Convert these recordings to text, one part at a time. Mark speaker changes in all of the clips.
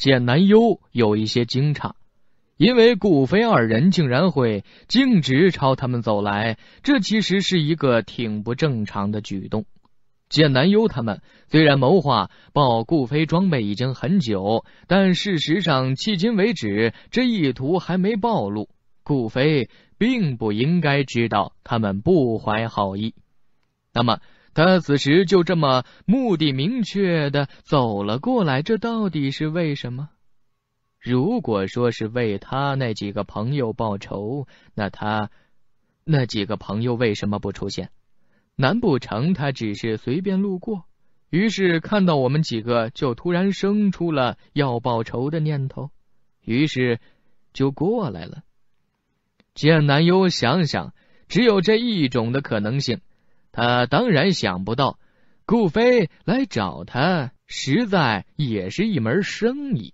Speaker 1: 简南优有一些惊诧，因为顾飞二人竟然会径直朝他们走来，这其实是一个挺不正常的举动。简南优他们虽然谋划报顾飞装备已经很久，但事实上迄今为止，这意图还没暴露，顾飞并不应该知道他们不怀好意。那么。他此时就这么目的明确的走了过来，这到底是为什么？如果说是为他那几个朋友报仇，那他那几个朋友为什么不出现？难不成他只是随便路过，于是看到我们几个就突然生出了要报仇的念头，于是就过来了？剑南友想想，只有这一种的可能性。他当然想不到，顾飞来找他，实在也是一门生意。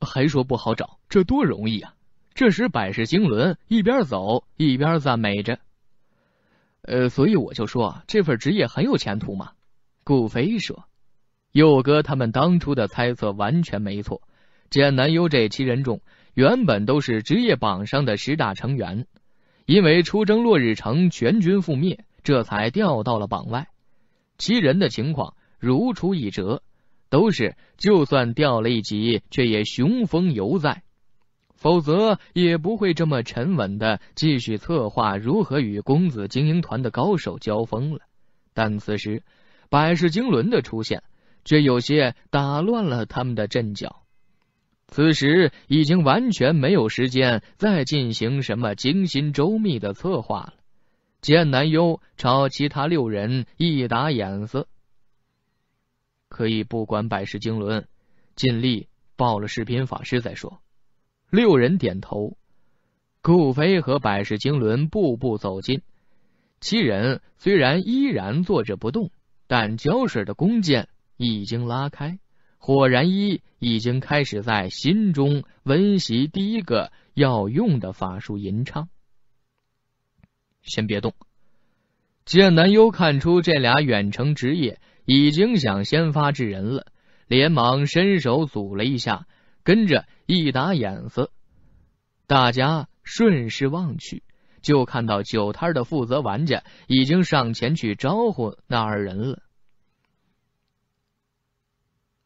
Speaker 1: 还说不好找，这多容易啊！这时百世经纶一边走一边赞美着：“呃，所以我就说这份职业很有前途嘛。”顾飞说：“佑哥他们当初的猜测完全没错，简南优这七人众原本都是职业榜上的十大成员。”因为出征落日城全军覆灭，这才掉到了榜外。其人的情况如出一辙，都是就算掉了一级，却也雄风犹在，否则也不会这么沉稳的继续策划如何与公子精英团的高手交锋了。但此时百世经纶的出现，却有些打乱了他们的阵脚。此时已经完全没有时间再进行什么精心周密的策划了。剑南幽朝其他六人一打眼色，可以不管百世经纶，尽力报了视频法师再说。六人点头，顾飞和百世经纶步步走近。七人虽然依然坐着不动，但胶水的弓箭已经拉开。火然一已经开始在心中温习第一个要用的法术吟唱。先别动！剑南幽看出这俩远程职业已经想先发制人了，连忙伸手阻了一下，跟着一打眼色，大家顺势望去，就看到酒摊的负责玩家已经上前去招呼那二人了。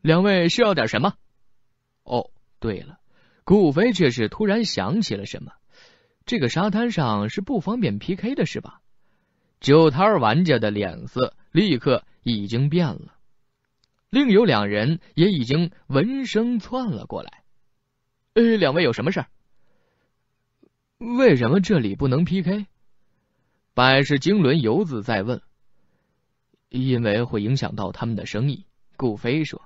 Speaker 1: 两位需要点什么？哦，对了，顾飞却是突然想起了什么。这个沙滩上是不方便 P K 的，是吧？酒摊玩家的脸色立刻已经变了，另有两人也已经闻声窜了过来。呃，两位有什么事儿？为什么这里不能 P K？百世经纶游子在问。因为会影响到他们的生意，顾飞说。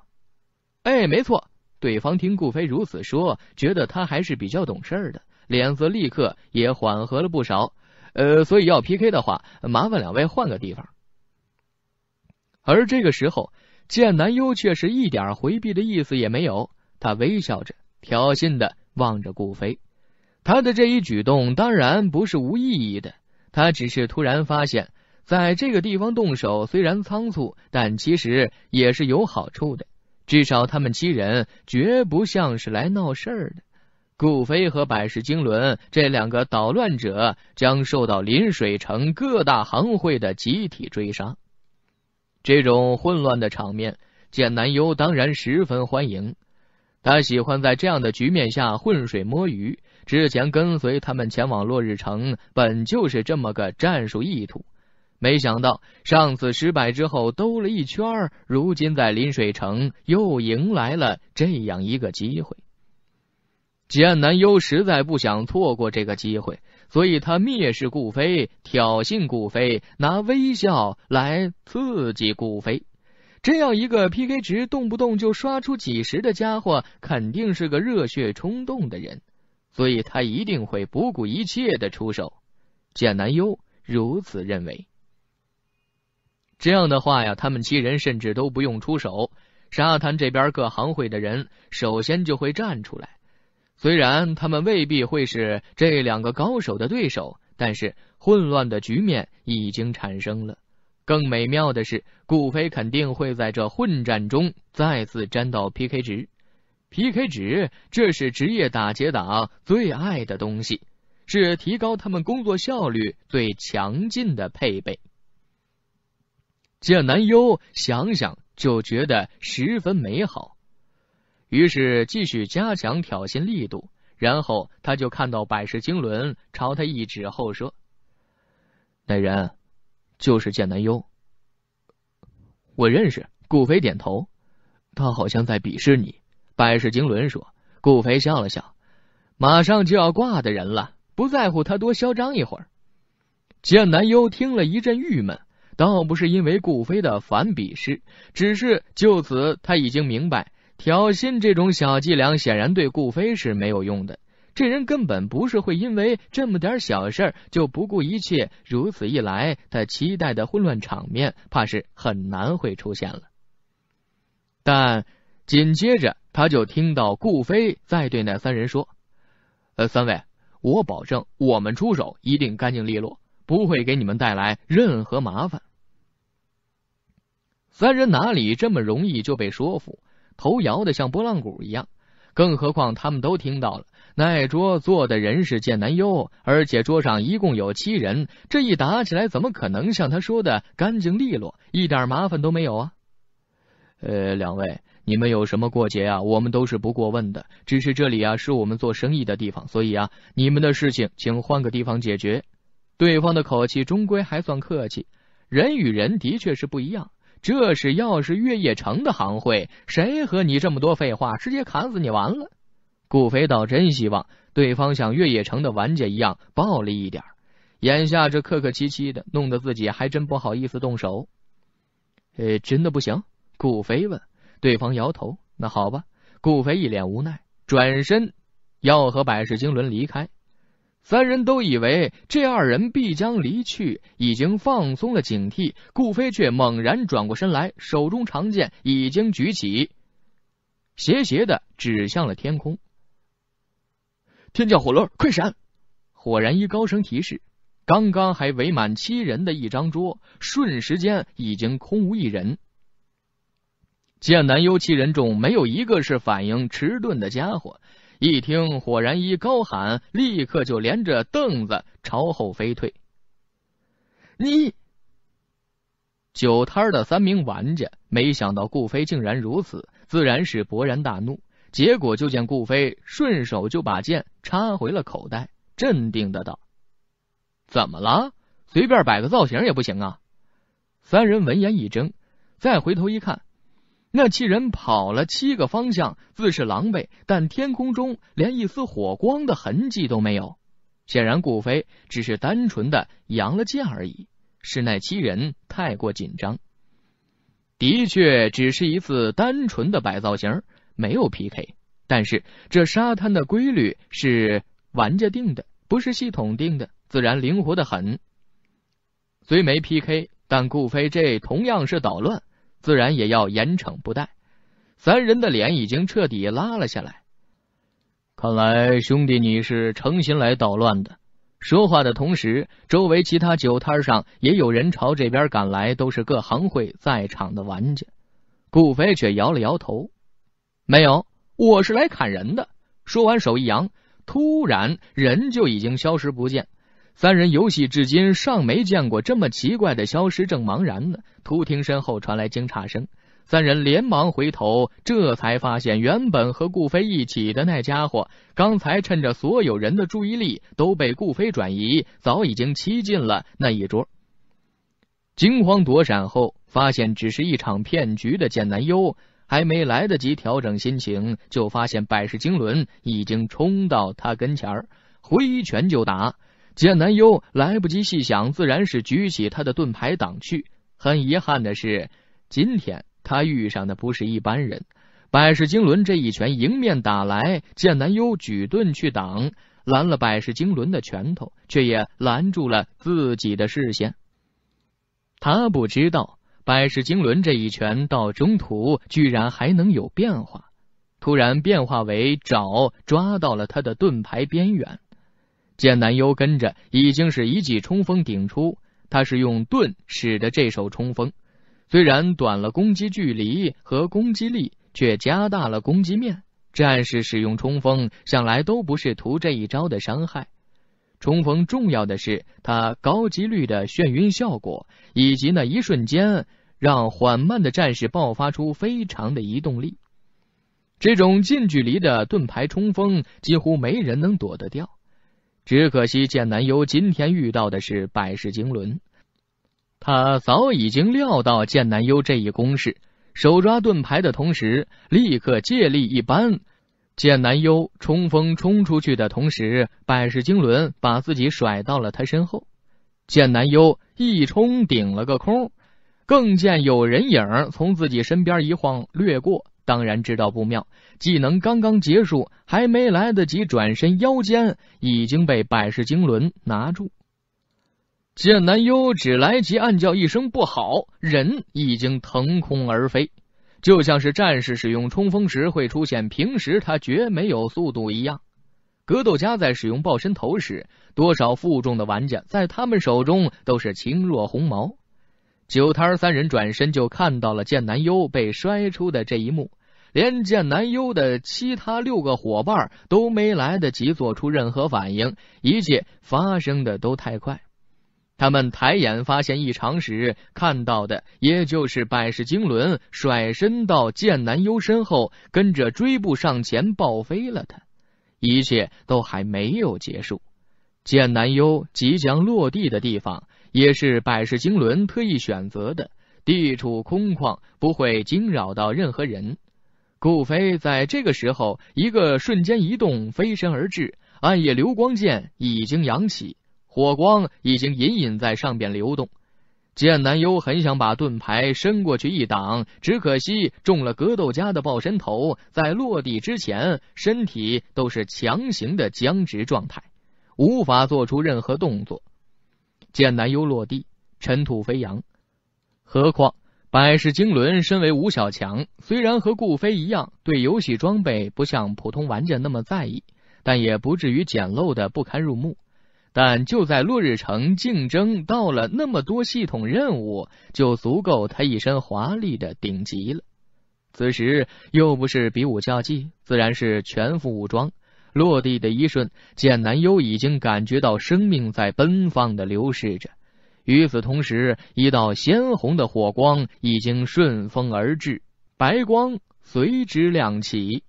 Speaker 1: 哎，没错。对方听顾飞如此说，觉得他还是比较懂事儿的，脸色立刻也缓和了不少。呃，所以要 PK 的话，麻烦两位换个地方。而这个时候，剑南优却是一点回避的意思也没有，他微笑着挑衅的望着顾飞。他的这一举动当然不是无意义的，他只是突然发现，在这个地方动手虽然仓促，但其实也是有好处的。至少他们七人绝不像是来闹事儿的。顾飞和百世经纶这两个捣乱者将受到临水城各大行会的集体追杀。这种混乱的场面，简南悠当然十分欢迎。他喜欢在这样的局面下浑水摸鱼。之前跟随他们前往落日城，本就是这么个战术意图。没想到上次失败之后兜了一圈，如今在临水城又迎来了这样一个机会。剑南幽实在不想错过这个机会，所以他蔑视顾飞，挑衅顾飞，拿微笑来刺激顾飞。这样一个 PK 值动不动就刷出几十的家伙，肯定是个热血冲动的人，所以他一定会不顾一切的出手。简南优如此认为。这样的话呀，他们七人甚至都不用出手，沙滩这边各行会的人首先就会站出来。虽然他们未必会是这两个高手的对手，但是混乱的局面已经产生了。更美妙的是，顾飞肯定会在这混战中再次沾到 PK 值。PK 值，这是职业打劫党最爱的东西，是提高他们工作效率最强劲的配备。见南幽想想就觉得十分美好，于是继续加强挑衅力度。然后他就看到百世经纶朝他一指后说：“那人就是见南幽，我认识。”顾飞点头。他好像在鄙视你。百世经纶说。顾飞笑了笑。马上就要挂的人了，不在乎他多嚣张一会儿。见南幽听了一阵郁闷。倒不是因为顾飞的反鄙视，只是就此他已经明白，挑衅这种小伎俩显然对顾飞是没有用的。这人根本不是会因为这么点小事就不顾一切。如此一来，他期待的混乱场面怕是很难会出现了。但紧接着，他就听到顾飞在对那三人说：“呃，三位，我保证，我们出手一定干净利落，不会给你们带来任何麻烦。”三人哪里这么容易就被说服？头摇的像拨浪鼓一样。更何况他们都听到了，那桌坐的人是剑南幽，而且桌上一共有七人。这一打起来，怎么可能像他说的干净利落，一点麻烦都没有啊？呃，两位，你们有什么过节啊？我们都是不过问的。只是这里啊，是我们做生意的地方，所以啊，你们的事情请换个地方解决。对方的口气终归还算客气，人与人的确是不一样。这是要是月夜城的行会，谁和你这么多废话？直接砍死你完了！顾飞倒真希望对方像月夜城的玩家一样暴力一点。眼下这客客气气的，弄得自己还真不好意思动手。呃，真的不行？顾飞问。对方摇头。那好吧。顾飞一脸无奈，转身要和百事经纶离开。三人都以为这二人必将离去，已经放松了警惕。顾飞却猛然转过身来，手中长剑已经举起，斜斜的指向了天空。“天降火轮，快闪！”火然一高声提示。刚刚还围满七人的一张桌，瞬时间已经空无一人。剑南幽七人中，没有一个是反应迟钝的家伙。一听火然一高喊，立刻就连着凳子朝后飞退。你酒摊的三名玩家没想到顾飞竟然如此，自然是勃然大怒。结果就见顾飞顺手就把剑插回了口袋，镇定的道：“怎么了？随便摆个造型也不行啊！”三人闻言一怔，再回头一看。那七人跑了七个方向，自是狼狈，但天空中连一丝火光的痕迹都没有。显然，顾飞只是单纯的扬了剑而已，是那七人太过紧张。的确，只是一次单纯的摆造型，没有 P K。但是，这沙滩的规律是玩家定的，不是系统定的，自然灵活的很。虽没 P K，但顾飞这同样是捣乱。自然也要严惩不贷。三人的脸已经彻底拉了下来。看来兄弟你是诚心来捣乱的。说话的同时，周围其他酒摊上也有人朝这边赶来，都是各行会在场的玩家。顾飞却摇了摇头，没有，我是来砍人的。说完，手一扬，突然人就已经消失不见。三人游戏至今尚没见过这么奇怪的消失，正茫然呢，突听身后传来惊诧声。三人连忙回头，这才发现原本和顾飞一起的那家伙，刚才趁着所有人的注意力都被顾飞转移，早已经欺进了那一桌。惊慌躲闪后，发现只是一场骗局的剑南幽，还没来得及调整心情，就发现百世经纶已经冲到他跟前儿，挥拳就打。剑南幽来不及细想，自然是举起他的盾牌挡去。很遗憾的是，今天他遇上的不是一般人。百世经纶这一拳迎面打来，剑南幽举盾去挡，拦了百世经纶的拳头，却也拦住了自己的视线。他不知道，百世经纶这一拳到中途居然还能有变化，突然变化为爪，抓到了他的盾牌边缘。剑南幽跟着已经是一记冲锋顶出，他是用盾使得这手冲锋，虽然短了攻击距离和攻击力，却加大了攻击面。战士使用冲锋向来都不是图这一招的伤害，冲锋重要的是它高几率的眩晕效果，以及那一瞬间让缓慢的战士爆发出非常的移动力。这种近距离的盾牌冲锋，几乎没人能躲得掉。只可惜，剑南幽今天遇到的是百世经纶。他早已经料到剑南幽这一攻势，手抓盾牌的同时，立刻借力一扳。剑南幽冲锋冲出去的同时，百世经纶把自己甩到了他身后。剑南幽一冲顶了个空，更见有人影从自己身边一晃掠过。当然知道不妙，技能刚刚结束，还没来得及转身，腰间已经被百世经纶拿住。剑南幽只来及暗叫一声“不好”，人已经腾空而飞，就像是战士使用冲锋时会出现，平时他绝没有速度一样。格斗家在使用爆身头时，多少负重的玩家在他们手中都是轻若鸿毛。酒摊三人转身就看到了剑南幽被摔出的这一幕。连剑南幽的其他六个伙伴都没来得及做出任何反应，一切发生的都太快。他们抬眼发现异常时，看到的也就是百世经纶甩身到剑南幽身后，跟着追步上前，暴飞了他。一切都还没有结束，剑南幽即将落地的地方也是百世经纶特意选择的，地处空旷，不会惊扰到任何人。顾飞在这个时候一个瞬间移动，飞身而至，暗夜流光剑已经扬起，火光已经隐隐在上边流动。剑南幽很想把盾牌伸过去一挡，只可惜中了格斗家的抱身头，在落地之前，身体都是强行的僵直状态，无法做出任何动作。剑南幽落地，尘土飞扬，何况。百世经纶，身为吴小强，虽然和顾飞一样对游戏装备不像普通玩家那么在意，但也不至于简陋的不堪入目。但就在落日城竞争到了那么多系统任务，就足够他一身华丽的顶级了。此时又不是比武较技，自然是全副武装。落地的一瞬，简南优已经感觉到生命在奔放的流逝着。与此同时，一道鲜红的火光已经顺风而至，白光随之亮起。